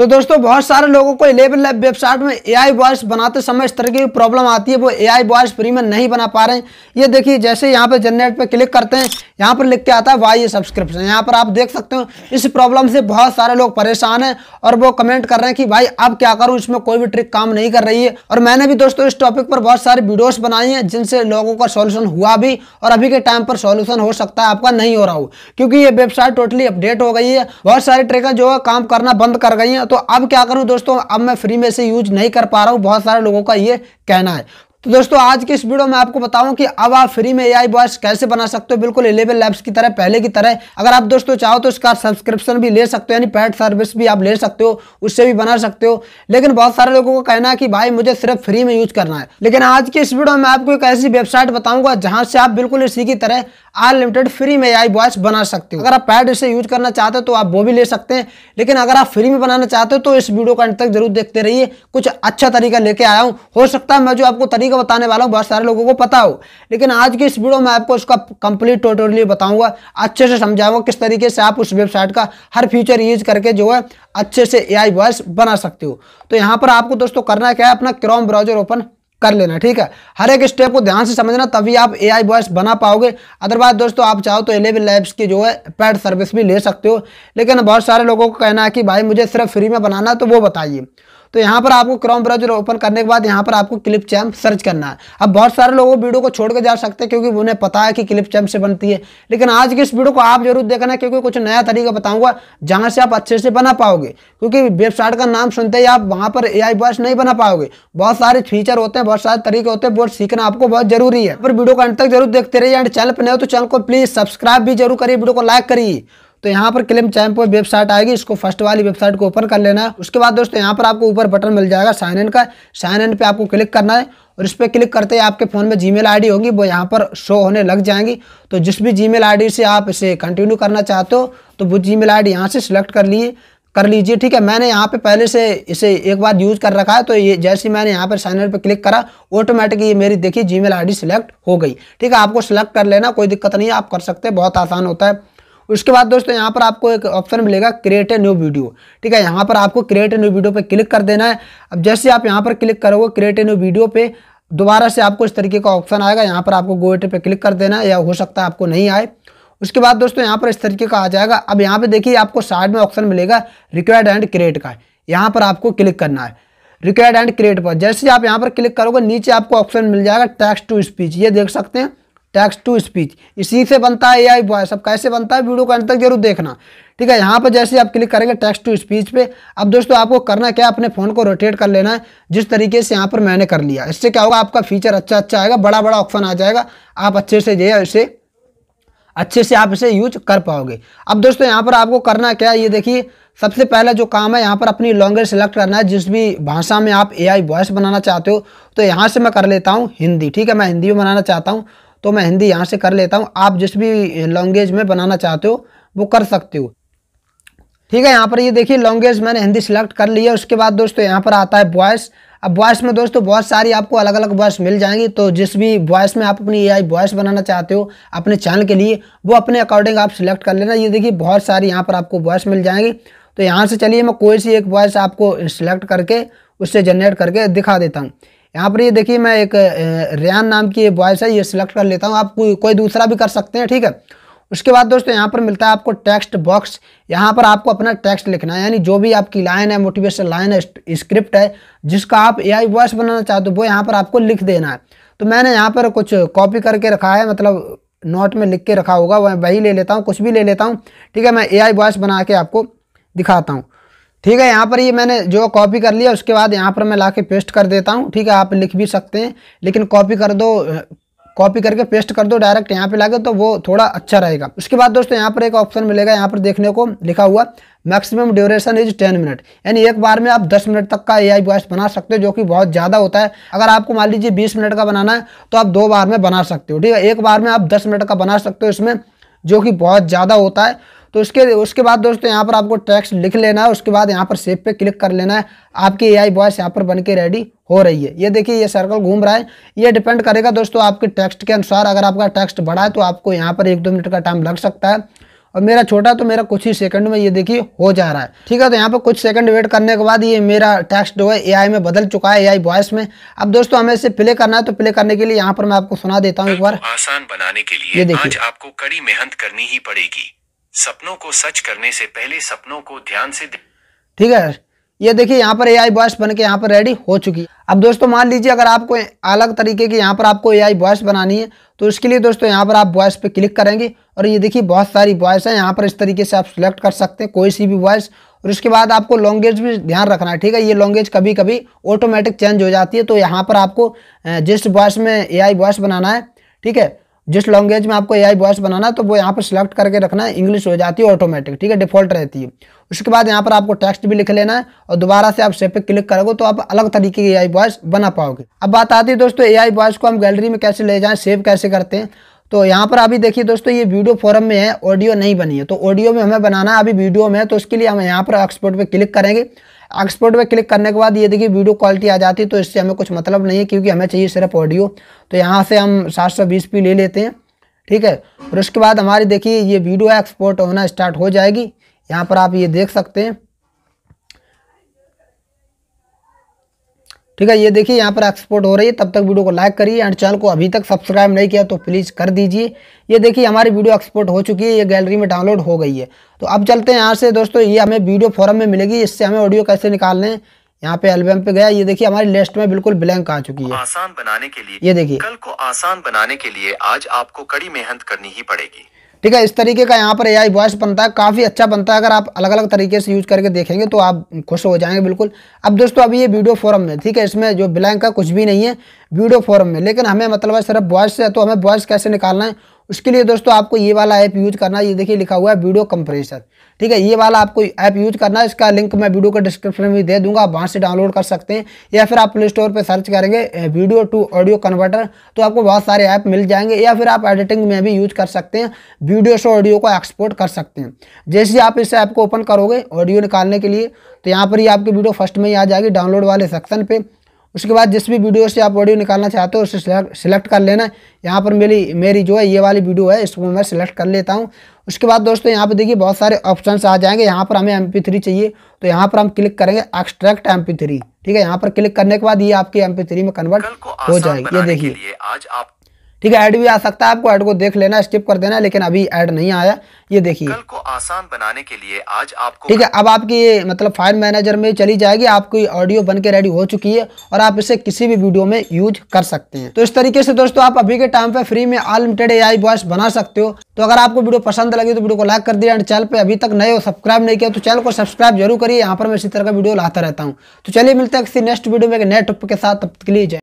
तो दोस्तों बहुत सारे लोगों को इलेवन लैब वेबसाइट में ए आई वॉइस बनाते समय इस तरह की प्रॉब्लम आती है वो आई वॉइस फ्री में नहीं बना पा रहे हैं ये देखिए जैसे यहाँ पर जनरेट पर क्लिक करते हैं यहाँ पर लिख के आता है वाई सब्सक्रिप्शन यहाँ पर आप देख सकते हो इस प्रॉब्लम से बहुत सारे लोग परेशान हैं और वो कमेंट कर रहे हैं कि भाई अब क्या करूँ इसमें कोई भी ट्रिक काम नहीं कर रही है और मैंने भी दोस्तों इस टॉपिक पर बहुत सारी वीडियोस बनाई हैं जिनसे लोगों का सॉल्यूशन हुआ भी और अभी के टाइम पर सॉल्यूशन हो सकता है आपका नहीं हो रहा हो क्योंकि ये वेबसाइट टोटली अपडेट हो गई है बहुत सारी ट्रिकें जो है काम करना बंद कर गई हैं तो अब क्या करूं दोस्तों अब मैं फ्री में से यूज नहीं कर पा रहा हूं बहुत सारे लोगों का ये कहना है तो दोस्तों आज की इस वीडियो में आपको बताऊं कि अब आप फ्री में एआई वॉइस कैसे बना सकते हो बिल्कुल इलेवन लैब्स की तरह पहले की तरह अगर आप दोस्तों चाहो तो इसका सब्सक्रिप्शन भी ले सकते हो यानी पैड सर्विस भी आप ले सकते हो उससे भी बना सकते हो लेकिन बहुत सारे लोगों का कहना है कि भाई मुझे सिर्फ फ्री में यूज करना है लेकिन आज की इस वीडियो में आपको एक ऐसी वेबसाइट बताऊंगा जहाँ से आप बिल्कुल इसी की तरह अनलिमिटेड फ्री में आई वॉइस बना सकते हो अगर आप पैड इसे यूज करना चाहते हो तो आप वो भी ले सकते हैं लेकिन अगर आप फ्री में बनाना चाहते हो तो इस वीडियो का अंत तक जरूर देखते रहिए कुछ अच्छा तरीका लेके आया हूँ हो सकता है मैं जो आपको तरीका को बताने वाला हूँ बहुत सारे लोगों को पता हो लेकिन आज की इस वीडियो में आपको उसका कंप्लीट टोटली बताऊंगा अच्छे से समझाऊंगा किस तरीके से आप उस वेबसाइट का हर फीचर यूज करके जो है अच्छे से ए वॉइस बना सकते हो तो यहाँ पर आपको दोस्तों करना क्या है अपना क्रोम ब्राउजर ओपन कर लेना ठीक है हर एक स्टेप को ध्यान से समझना तभी आप ए आई वॉइस बना पाओगे अदरवाइज दोस्तों आप चाहो तो एलेवन लैब्स की जो है पैड सर्विस भी ले सकते हो लेकिन बहुत सारे लोगों का कहना है कि भाई मुझे सिर्फ फ्री में बनाना है तो वो बताइए तो यहाँ पर आपको क्रोम ब्राउजर ओपन करने के बाद यहाँ पर आपको क्लिप चैम्प सर्च करना है अब बहुत सारे लोग वीडियो को छोड़ के जा सकते हैं क्योंकि उन्हें पता है कि क्लिप चैम्प से बनती है लेकिन आज की इस वीडियो को आप जरूर देखना क्योंकि कुछ नया तरीका बताऊंगा जहाँ से आप अच्छे से बना पाओगे क्योंकि वेबसाइट का नाम सुनते ही आप वहाँ पर ए आई नहीं बना पाओगे बहुत सारे फीचर होते हैं बहुत सारे तरीके होते हैं बहुत सीखना आपको बहुत जरूरी है पर वीडियो को अंत तक जरूर देखते रहिए एंड चैनल पर नहीं हो तो चैनल को प्लीज सब्सक्राइब भी जरूर करिए वीडियो को लाइक करिए तो यहाँ पर क्लेम चैम्प वेबसाइट आएगी इसको फर्स्ट वाली वेबसाइट को ओपन कर लेना है उसके बाद दोस्तों यहाँ पर आपको ऊपर बटन मिल जाएगा साइन इन का साइन इन पे आपको क्लिक करना है और इस पर क्लिक करते ही आपके फ़ोन में जी मेल होगी वो यहाँ पर शो होने लग जाएंगी तो जिस भी जी मेल से आप इसे कंटिन्यू करना चाहते हो तो वो जी मेल यहाँ से सिलेक्ट कर लिए कर लीजिए ठीक है मैंने यहाँ पे पहले से इसे एक बार यूज़ कर रखा है तो ये जैसे ही मैंने यहाँ पर साइन इन पर क्लिक करा ऑटोमेटिक ये मेरी देखिए जीमेल आईडी सिलेक्ट हो गई ठीक है आपको सिलेक्ट कर लेना कोई दिक्कत नहीं आप कर सकते बहुत आसान होता है उसके बाद दोस्तों यहाँ पर आपको एक ऑप्शन मिलेगा क्रिएट ए न्यू वीडियो ठीक है यहाँ पर आपको क्रिएट ए न्यू वीडियो पर क्लिक कर देना है अब जैसे आप यहाँ पर क्लिक करोगे क्रिएट ए न्यू वीडियो पे दोबारा से आपको इस तरीके का ऑप्शन आएगा यहाँ पर आपको गोएटे पे क्लिक कर देना है या हो सकता है आपको नहीं आए उसके बाद दोस्तों यहाँ पर इस तरीके का आ जाएगा अब यहाँ पे देखिए आपको साइड में ऑप्शन मिलेगा रिक्वायर्ड एंड क्रिएट का यहाँ पर आपको क्लिक करना है रिक्वायर्ड एंड क्रिएट पर जैसे आप यहाँ पर क्लिक करोगे नीचे आपको ऑप्शन मिल जाएगा टैक्स टू स्पीच ये देख सकते हैं टेक्स्ट टू स्पीच इसी से बनता है ए आई वॉइस अब कैसे बनता है वीडियो को अंत तक जरूर देखना ठीक है यहाँ पर जैसे आप क्लिक करेंगे टेक्स्ट टू स्पीच पे अब दोस्तों आपको करना क्या अपने फ़ोन को रोटेट कर लेना है जिस तरीके से यहाँ पर मैंने कर लिया इससे क्या होगा आपका फीचर अच्छा अच्छा आएगा बड़ा बड़ा ऑप्शन आ जाएगा आप अच्छे से जो है इसे अच्छे से आप इसे यूज कर पाओगे अब दोस्तों यहाँ पर आपको करना क्या है ये देखिए सबसे पहला जो काम है यहाँ पर अपनी लैंग्वेज सेलेक्ट करना है जिस भी भाषा में आप एआई वॉइस बनाना चाहते हो तो यहाँ से मैं कर लेता हूँ हिंदी ठीक है मैं हिंदी में बनाना चाहता हूँ तो मैं हिंदी यहाँ से कर लेता हूँ आप जिस भी लैंग्वेज में बनाना चाहते हो वो कर सकते हो ठीक है यहाँ पर ये देखिए लैंग्वेज मैंने हिंदी सिलेक्ट कर ली है उसके बाद दोस्तों यहाँ पर आता है वॉइस अब वॉइस में दोस्तों बहुत सारी आपको अलग अलग वॉइस मिल जाएंगी तो जिस भी वॉइस में आप अपनी एआई वॉइस बनाना चाहते हो अपने चैनल के लिए वो अपने अकॉर्डिंग आप सिलेक्ट कर लेना ये देखिए बहुत सारी यहाँ पर आपको वॉइस मिल जाएंगी तो यहाँ से चलिए मैं कोई सी एक वॉइस आपको सिलेक्ट करके उससे जनरेट करके दिखा देता हूँ यहाँ पर ये देखिए मैं एक रेन नाम की ये वॉइस है ये सिलेक्ट कर लेता हूँ आप कोई कोई दूसरा भी कर सकते हैं ठीक है उसके बाद दोस्तों यहाँ पर मिलता है आपको टेक्स्ट बॉक्स यहाँ पर आपको अपना टेक्स्ट लिखना है यानी जो भी आपकी लाइन है मोटिवेशन लाइन है स्क्रिप्ट है जिसका आप ए आई वॉइस बनाना चाहते हो तो वो यहाँ पर आपको लिख देना है तो मैंने यहाँ पर कुछ कॉपी करके रखा है मतलब नोट में लिख के रखा होगा वह वही ले लेता हूँ कुछ भी ले लेता हूँ ठीक है मैं ए आई वॉइस बना के आपको दिखाता हूँ ठीक है यहाँ पर ये मैंने जो कॉपी कर लिया उसके बाद यहाँ पर मैं ला के पेस्ट कर देता हूँ ठीक है आप लिख भी सकते हैं लेकिन कॉपी कर दो कॉपी करके पेस्ट कर दो डायरेक्ट यहाँ पे लागे तो वो थोड़ा अच्छा रहेगा उसके बाद दोस्तों यहाँ पर एक ऑप्शन मिलेगा यहाँ पर देखने को लिखा हुआ maximum duration is ten minute यानी एक बार में आप दस मिनट तक का एआई वॉइस बना सकते हो जो कि बहुत ज़्यादा होता है अगर आपको मान लीजिए बीस मिनट का बनाना है तो आप दो बार में बना सकते हो ठीक है एक बार में आप दस मिनट का बना सकते हो इसमें जो कि बहुत ज़्यादा होता है तो उसके उसके बाद दोस्तों यहाँ पर आपको टेक्स्ट लिख लेना है उसके बाद यहाँ पर सेव पे क्लिक कर लेना है आपकी ए आई वॉइस यहाँ पर बन के रेडी हो रही है ये देखिए ये सर्कल घूम रहा है ये डिपेंड करेगा दोस्तों आपके टेक्स्ट के अनुसार अगर आपका टेक्स्ट बढ़ा है तो आपको यहाँ पर एक दो मिनट का टाइम लग सकता है और मेरा छोटा तो मेरा कुछ ही सेकंड में ये देखिए हो जा रहा है ठीक है तो यहाँ पर कुछ सेकंड वेट करने के बाद ये मेरा टेक्स्ट जो है एआई में बदल चुका है एआई वॉइस में अब दोस्तों हमें इसे प्ले करना है तो प्ले करने के लिए यहाँ पर मैं आपको सुना देता हूँ एक बार आसान बनाने के लिए आज आपको कड़ी मेहनत करनी ही पड़ेगी सपनों को सच करने से पहले सपनों को ध्यान से ठीक है ये देखिए यहाँ पर एआई आई बन के यहाँ पर रेडी हो चुकी है अब दोस्तों मान लीजिए अगर आपको अलग तरीके की यहाँ पर आपको एआई वॉइस बनानी है तो इसके लिए दोस्तों यहाँ पर आप वॉइस पे क्लिक करेंगे और ये देखिए बहुत सारी वॉइस है यहाँ पर इस तरीके से आप सिलेक्ट कर सकते हैं कोई सी भी वॉइस और उसके बाद आपको लॉन्गेज भी ध्यान रखना है ठीक है ये लॉन्गेज कभी कभी ऑटोमेटिक चेंज हो जाती है तो यहाँ पर आपको जिस वॉइस में ए आई बनाना है ठीक है जिस लैंग्वेज में आपको एआई वॉइस बनाना है तो वो यहाँ पर सिलेक्ट करके रखना है इंग्लिश हो जाती है ऑटोमेटिक ठीक है डिफॉल्ट रहती है उसके बाद यहाँ पर आपको टेक्स्ट भी लिख लेना है और दोबारा से आप सेव पे क्लिक करोगे तो आप अलग तरीके की एआई वॉइस बना पाओगे अब बात आती है दोस्तों एआई वॉइस को हम गैलरी में कैसे ले जाए सेव कैसे करते हैं तो यहाँ पर अभी देखिए दोस्तों ये वीडियो फॉरम में है ऑडियो नहीं बनी है तो ऑडियो में हमें बनाना है अभी वीडियो में तो उसके लिए हम यहाँ पर एक्सपोर्ट पर क्लिक करेंगे एक्सपोर्ट पर क्लिक करने के बाद ये देखिए वीडियो क्वालिटी आ जाती है तो इससे हमें कुछ मतलब नहीं है क्योंकि हमें चाहिए सिर्फ ऑडियो तो यहाँ से हम सात सौ बीस पी ले लेते हैं ठीक है और उसके बाद हमारी देखिए ये वीडियो एक्सपोर्ट होना स्टार्ट हो जाएगी यहाँ पर आप ये देख सकते हैं ठीक है ये देखिए यहाँ पर एक्सपोर्ट हो रही है तब तक वीडियो को लाइक करिए एंड चैनल को अभी तक सब्सक्राइब नहीं किया तो प्लीज़ कर दीजिए ये देखिए हमारी वीडियो एक्सपोर्ट हो चुकी है ये गैलरी में डाउनलोड हो गई है तो अब चलते हैं यहाँ से दोस्तों ये हमें वीडियो फॉरम में मिलेगी इससे हमें ऑडियो कैसे निकालने यहाँ पे एल्बम पे गया ये देखिए हमारी लिस्ट में बिल्कुल ब्लैंक आ चुकी है आसान बनाने के लिए ये देखिए कल को आसान बनाने के लिए आज आपको कड़ी मेहनत करनी ही पड़ेगी ठीक है इस तरीके का यहाँ पर आई वॉइस बनता है काफ़ी अच्छा बनता है अगर आप अलग अलग तरीके से यूज करके देखेंगे तो आप खुश हो जाएंगे बिल्कुल अब दोस्तों अभी ये वीडियो फॉरम में ठीक है इसमें जो ब्लैंक का कुछ भी नहीं है वीडियो फॉरम में लेकिन हमें मतलब है सिर्फ वॉइस से तो हमें वॉइस कैसे निकालना है उसके लिए दोस्तों आपको ये वाला ऐप यूज करना ये देखिए लिखा हुआ है वीडियो कंप्रेसर ठीक है ये वाला आपको ऐप यूज करना है इसका लिंक मैं वीडियो के डिस्क्रिप्शन में दे दूंगा आप वहाँ से डाउनलोड कर सकते हैं या फिर आप प्ले स्टोर पर सर्च करेंगे वीडियो टू ऑडियो कन्वर्टर तो आपको बहुत सारे ऐप मिल जाएंगे या फिर आप एडिटिंग में भी यूज कर सकते हैं वीडियो से ऑडियो को एक्सपोर्ट कर सकते हैं जैसे आप इस ऐप को ओपन करोगे ऑडियो निकालने के लिए तो यहाँ पर ही आपकी वीडियो फर्स्ट में ही आ जाएगी डाउनलोड वाले सेक्शन पर उसके बाद जिस भी वीडियो से आप ऑडियो निकालना चाहते हो उसे सिलेक्ट कर लेना यहाँ पर मेरी मेरी जो है ये वाली वीडियो है इसको मैं सिलेक्ट कर लेता हूँ उसके बाद दोस्तों यहाँ पर देखिए बहुत सारे ऑप्शन आ जाएंगे यहाँ पर हमें एम चाहिए तो यहाँ पर हम क्लिक करेंगे एक्सट्रैक्ट एम ठीक है यहाँ पर क्लिक करने के बाद ये आपके एम में कन्वर्ट हो जाएगी ये देखिए आज आप ठीक है ऐड भी आ सकता है आपको ऐड को देख लेना स्किप कर देना लेकिन अभी ऐड नहीं आया ये देखिए कल को आसान बनाने के लिए आज आपको ठीक है अब आपकी मतलब फाइल मैनेजर में चली जाएगी आपकी ऑडियो बन के रेडी हो चुकी है और आप इसे किसी भी वीडियो में यूज कर सकते हैं तो इस तरीके से दोस्तों आप अभी के टाइम पे फ्री में अनलिमिटेड ए आई वॉइस बना सकते हो तो अगर आपको वीडियो पसंद लगी तो वीडियो को लाइक कर दिया एंड चैनल पर अभी तक नए हो सब्सक्राइब नहीं किया तो चैनल को सब्सक्राइब जरूर करिए यहाँ पर मैं इसी तरह का वीडियो लाता रहता हूँ तो चलिए मिलते हैं किसी नेक्स्ट वीडियो में एक नए टॉपिक के साथ तब के लिए